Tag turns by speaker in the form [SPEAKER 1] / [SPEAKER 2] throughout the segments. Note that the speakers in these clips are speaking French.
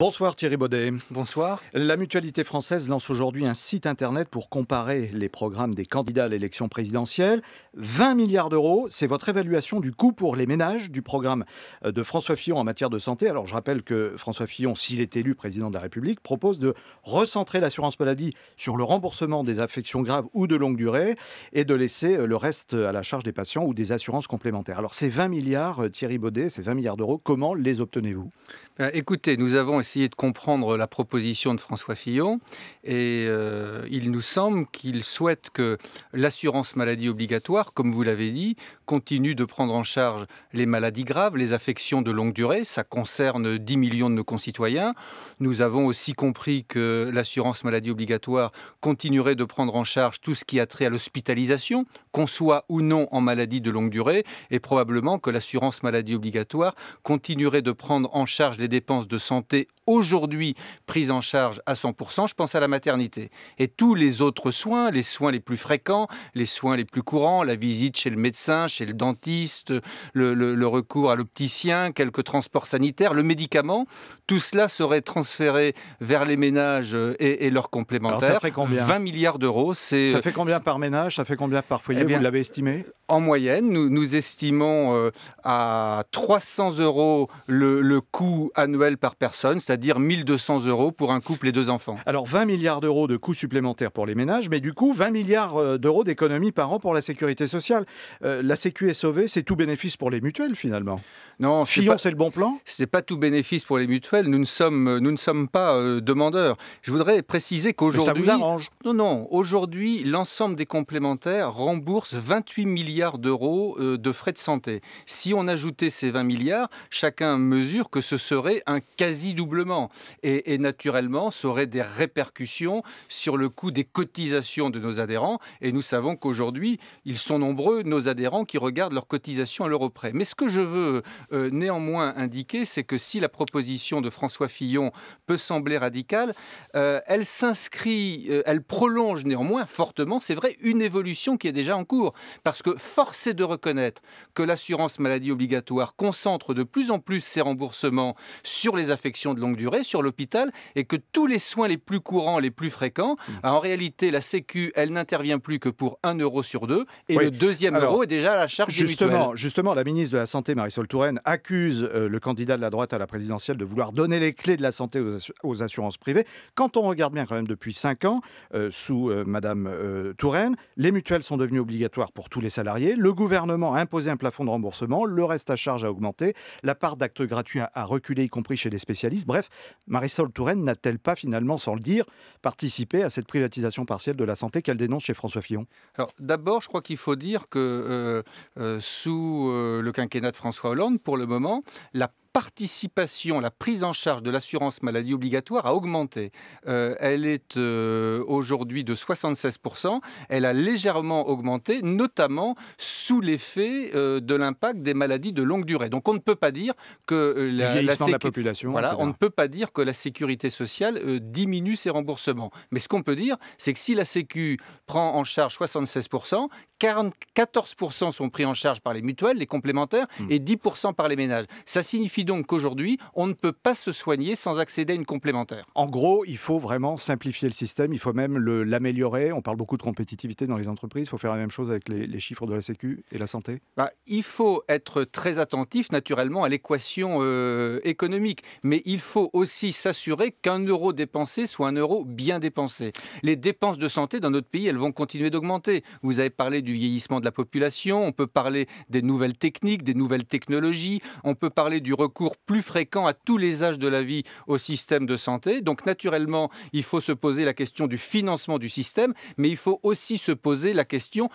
[SPEAKER 1] Bonsoir Thierry Baudet. Bonsoir. La Mutualité française lance aujourd'hui un site internet pour comparer les programmes des candidats à l'élection présidentielle. 20 milliards d'euros, c'est votre évaluation du coût pour les ménages du programme euh, de François Fillon en matière de santé. Alors je rappelle que François Fillon, s'il est élu président de la République, propose de recentrer l'assurance maladie sur le remboursement des affections graves ou de longue durée et de laisser euh, le reste à la charge des patients ou des assurances complémentaires. Alors
[SPEAKER 2] ces 20 milliards, euh, Thierry Baudet, ces 20 milliards d'euros, comment les obtenez-vous euh, écoutez, nous avons essayé de comprendre la proposition de François Fillon et euh, il nous semble qu'il souhaite que l'assurance maladie obligatoire, comme vous l'avez dit, continue de prendre en charge les maladies graves, les affections de longue durée. Ça concerne 10 millions de nos concitoyens. Nous avons aussi compris que l'assurance maladie obligatoire continuerait de prendre en charge tout ce qui a trait à l'hospitalisation, qu'on soit ou non en maladie de longue durée, et probablement que l'assurance maladie obligatoire continuerait de prendre en charge les dépenses de santé aujourd'hui prises en charge à 100%, je pense à la maternité. Et tous les autres soins, les soins les plus fréquents, les soins les plus courants, la visite chez le médecin, chez le dentiste, le, recours à l'opticien, quelques transports sanitaires, le médicament, tout cela serait transféré vers les ménages euh, et, leurs complémentaires. ça combien 20 milliards d'euros. Ça fait
[SPEAKER 1] combien par ménage Ça fait combien par foyer eh Vous l'avez estimé
[SPEAKER 2] En moyenne, nous, nous estimons euh, à 300 euros le, le coût annuel par personne, c'est-à-dire 1200 euros pour un couple et deux enfants. Alors 20 milliards d'euros de coûts supplémentaires pour les ménages, mais
[SPEAKER 1] du coup 20 milliards euh, d'euros d'économies par an pour la sécurité sociale. Euh, la Sécu est sauvée, c'est tout bénéfice pour les mutuelles finalement. Non, Fillon, c'est le
[SPEAKER 2] bon plan C'est pas tout bénéfice pour les mutuelles. Nous ne sommes, euh, nous ne sommes pas demandeurs. Je voudrais préciser qu'aujourd'hui, ça vous arrange Non, non. Aujourd'hui, l'ensemble des complémentaires rembourse 28 milliards d'euros de frais de santé. Si on ajoutait ces 20 milliards, chacun mesure que ce serait un quasi-doublement. Et, naturellement, ça aurait des répercussions sur le coût des cotisations de nos adhérents. Et nous savons qu'aujourd'hui, ils sont nombreux, nos adhérents, qui regardent leurs cotisations à l'euro près. Mais ce que je veux euh, néanmoins indiquer, c'est que si la proposition de François Fillon peut sembler radicale, euh, elle s'inscrit, euh, elle prolonge néanmoins fortement, c'est vrai, une évolution qui est déjà en cours. Parce que force de reconnaître que l'assurance maladie obligatoire concentre de plus en plus ses remboursements sur les affections de longue durée, sur l'hôpital, et que tous les soins les plus courants, les plus fréquents, hmm. ah, en réalité, la Sécu, elle n'intervient plus que pour 1 euro sur 2 et le deuxième euro est déjà à la charge justement, Justement,
[SPEAKER 1] la ministre de la Santé, Marisol Touraine, accuse euh, le candidat de la droite à la présidentielle de vouloir donner les clés de la santé aux, assurances privées. Quand on regarde bien, quand même, depuis 5 ans, euh, sous euh, Madame Touraine, les mutuelles sont devenues obligatoires pour tous les salariés. Le gouvernement a imposé un plafond de remboursement. Le reste à charge a augmenté. La part d'actes gratuits a reculé y compris chez les spécialistes. Bref, Marisol Touraine n'a-t-elle pas finalement, sans le dire, participé à cette privatisation partielle de la santé qu'elle dénonce chez François Fillon
[SPEAKER 2] Alors d'abord, je crois qu'il faut dire que euh, euh, sous euh, le quinquennat de François Hollande, pour le moment, la participation, la prise en charge de l'assurance maladie obligatoire a augmenté. Euh, elle est euh, aujourd'hui de 76%. Elle a légèrement augmenté, notamment sous l'effet euh, de l'impact des maladies de longue durée. Donc on ne peut pas dire que la, population. Voilà, on ne peut pas dire que la sécurité sociale diminue ses remboursements. Mais ce qu'on peut dire, c'est que si la Sécu prend en charge 76%, 14% sont pris en charge par les mutuelles, les complémentaires, hmm. et 10% par les ménages. Ça signifie donc qu'aujourd'hui, on ne peut pas se soigner sans accéder à une complémentaire.
[SPEAKER 1] En gros, il faut vraiment simplifier le système, il faut même l'améliorer. On parle beaucoup de compétitivité dans les entreprises, il faut faire la même chose avec les, chiffres de la Sécu et la santé
[SPEAKER 2] bah, Il faut être très attentif naturellement à l'équation euh, économique, mais il faut aussi s'assurer qu'un euro dépensé soit un euro bien dépensé. Les dépenses de santé dans notre pays, elles vont continuer d'augmenter. Vous avez parlé du vieillissement de la population, on peut parler des nouvelles techniques, des nouvelles technologies, on peut parler du recours cours plus fréquent à tous les âges de la vie au système de santé. Donc naturellement, il faut se poser la question du financement du système, mais il faut aussi se poser la question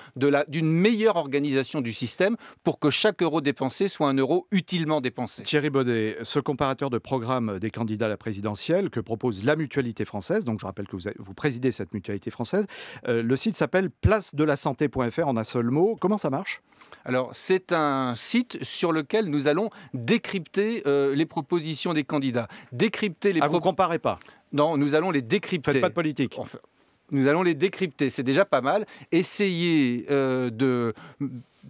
[SPEAKER 2] d'une meilleure organisation du système pour que chaque euro dépensé soit un euro utilement dépensé. Thierry Baudet, ce comparateur de programme des candidats à la
[SPEAKER 1] présidentielle que propose la mutualité française, donc je rappelle que vous, vous présidez cette mutualité française, euh,
[SPEAKER 2] le site s'appelle place de la santé.fr en un seul mot. Comment ça marche Alors c'est un site sur lequel nous allons décrypter euh, les propositions des candidats. Décrypter les. Ah, vous comparez pas Non, nous allons les décrypter. Faites pas de politique. nous allons les décrypter, c'est déjà pas mal. Essayez euh, de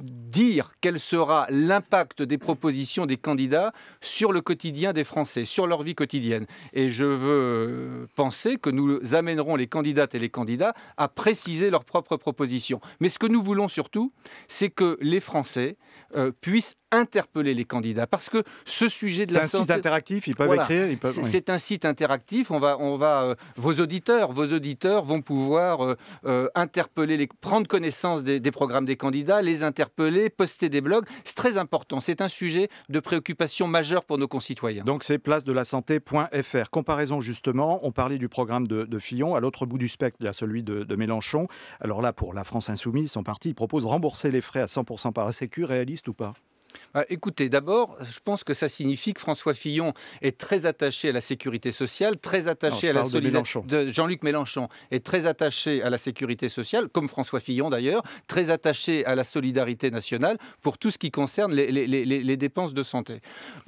[SPEAKER 2] dire quel sera l'impact des propositions des candidats sur le quotidien des Français, sur leur vie quotidienne. Et je veux penser que nous amènerons les candidates et les candidats à préciser leurs propres propositions. Mais ce que nous voulons surtout, c'est que les Français euh, puissent interpeller les candidats. Parce que ce sujet de la santé... C'est un site interactif, ils peuvent écrire ils peuvent... C'est un site interactif, on va, on va, euh, vos auditeurs vos auditeurs vont pouvoir euh, interpeller, les, prendre connaissance des, des programmes des candidats, les interpeller interpeller, poster des blogs. C'est très important. C'est un sujet de préoccupation majeure pour nos concitoyens. Donc c'est place de la santé.fr.
[SPEAKER 1] Comparaison justement, on parlait du programme de, Fillon. À l'autre bout du spectre, il celui de, Mélenchon. Alors là, pour la France Insoumise, son parti propose rembourser les frais à 100% par la Sécu, réaliste ou pas
[SPEAKER 2] ah, écoutez, d'abord, je pense que ça signifie que François Fillon est très attaché à la sécurité sociale, très attaché à la solidarité. De, Jean-Luc Mélenchon est très attaché à la sécurité sociale, comme François Fillon d'ailleurs, très attaché à la solidarité nationale pour tout ce qui concerne les, dépenses de santé.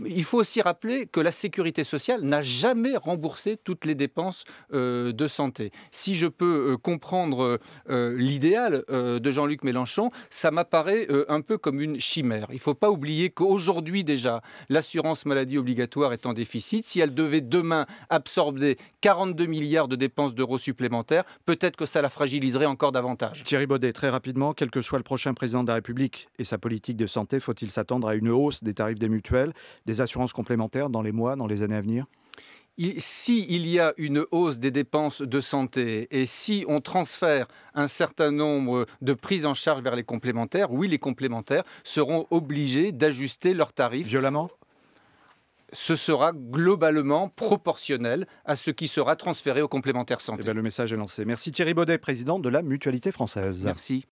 [SPEAKER 2] Il faut aussi rappeler que la sécurité sociale n'a jamais remboursé toutes les dépenses euh, de santé. Si je peux euh, comprendre euh, l'idéal de Jean-Luc Mélenchon, ça m'apparaît un peu comme une chimère. Il faut pas oublier qu'aujourd'hui déjà, l'assurance maladie obligatoire est en déficit. Si elle devait demain absorber 42 milliards de dépenses d'euros supplémentaires, peut-être que ça la fragiliserait encore
[SPEAKER 1] davantage. Thierry Baudet, très rapidement, quel que soit le prochain président de la République et sa politique de santé, faut-il s'attendre à une hausse des tarifs des mutuelles, des assurances complémentaires dans les mois, dans les années à venir
[SPEAKER 2] si il y a une hausse des dépenses de santé et si on transfère un certain nombre de prises en charge vers les complémentaires, oui, les complémentaires seront obligés d'ajuster leurs tarifs. Violemment ce sera globalement proportionnel à ce qui sera transféré aux complémentaires santé. Eh ben, le message est lancé. Merci Thierry Baudet, président de la
[SPEAKER 1] Mutualité française.
[SPEAKER 2] Merci.